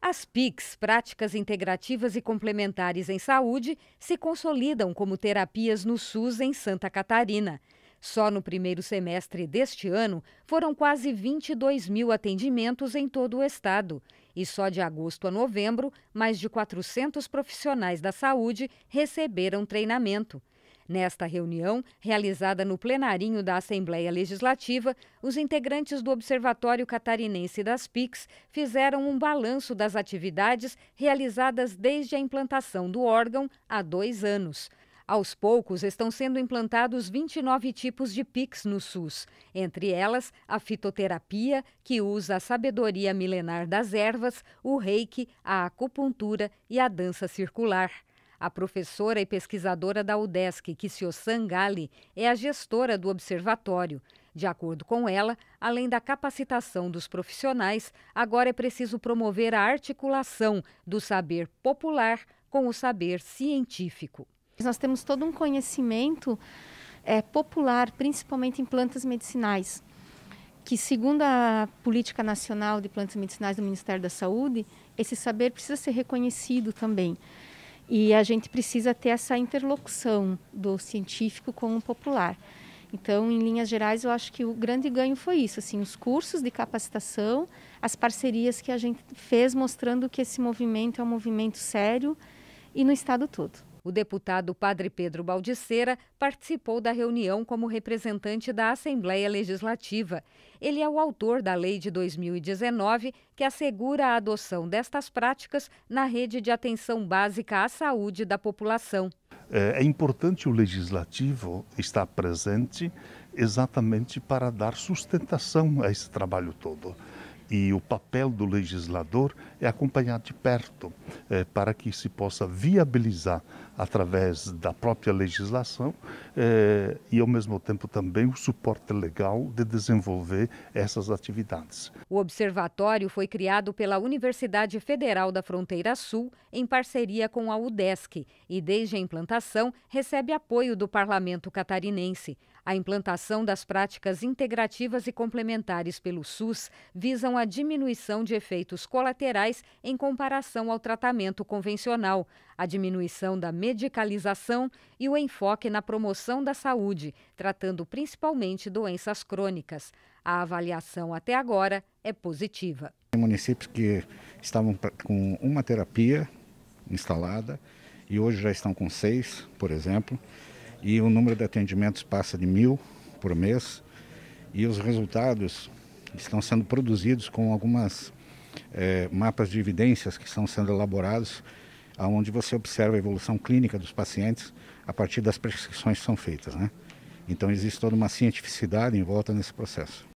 As PICs, práticas integrativas e complementares em saúde, se consolidam como terapias no SUS em Santa Catarina. Só no primeiro semestre deste ano, foram quase 22 mil atendimentos em todo o estado. E só de agosto a novembro, mais de 400 profissionais da saúde receberam treinamento. Nesta reunião, realizada no plenarinho da Assembleia Legislativa, os integrantes do Observatório Catarinense das PICs fizeram um balanço das atividades realizadas desde a implantação do órgão há dois anos. Aos poucos, estão sendo implantados 29 tipos de PICs no SUS, entre elas a fitoterapia, que usa a sabedoria milenar das ervas, o reiki, a acupuntura e a dança circular. A professora e pesquisadora da UDESC, Kissio Sangali, é a gestora do observatório. De acordo com ela, além da capacitação dos profissionais, agora é preciso promover a articulação do saber popular com o saber científico. Nós temos todo um conhecimento é, popular, principalmente em plantas medicinais, que, segundo a Política Nacional de Plantas Medicinais do Ministério da Saúde, esse saber precisa ser reconhecido também. E a gente precisa ter essa interlocução do científico com o popular. Então, em linhas gerais, eu acho que o grande ganho foi isso, assim, os cursos de capacitação, as parcerias que a gente fez mostrando que esse movimento é um movimento sério e no estado todo. O deputado Padre Pedro Baldiceira participou da reunião como representante da Assembleia Legislativa. Ele é o autor da lei de 2019 que assegura a adoção destas práticas na rede de atenção básica à saúde da população. É, é importante o legislativo estar presente exatamente para dar sustentação a esse trabalho todo. E o papel do legislador é acompanhar de perto eh, para que se possa viabilizar através da própria legislação eh, e, ao mesmo tempo, também o suporte legal de desenvolver essas atividades. O observatório foi criado pela Universidade Federal da Fronteira Sul em parceria com a UDESC e, desde a implantação, recebe apoio do Parlamento catarinense. A implantação das práticas integrativas e complementares pelo SUS visam a diminuição de efeitos colaterais em comparação ao tratamento convencional, a diminuição da medicalização e o enfoque na promoção da saúde, tratando principalmente doenças crônicas. A avaliação até agora é positiva. Tem municípios que estavam com uma terapia instalada e hoje já estão com seis, por exemplo e o número de atendimentos passa de mil por mês e os resultados estão sendo produzidos com algumas é, mapas de evidências que estão sendo elaborados, onde você observa a evolução clínica dos pacientes a partir das prescrições que são feitas. Né? Então existe toda uma cientificidade em volta nesse processo.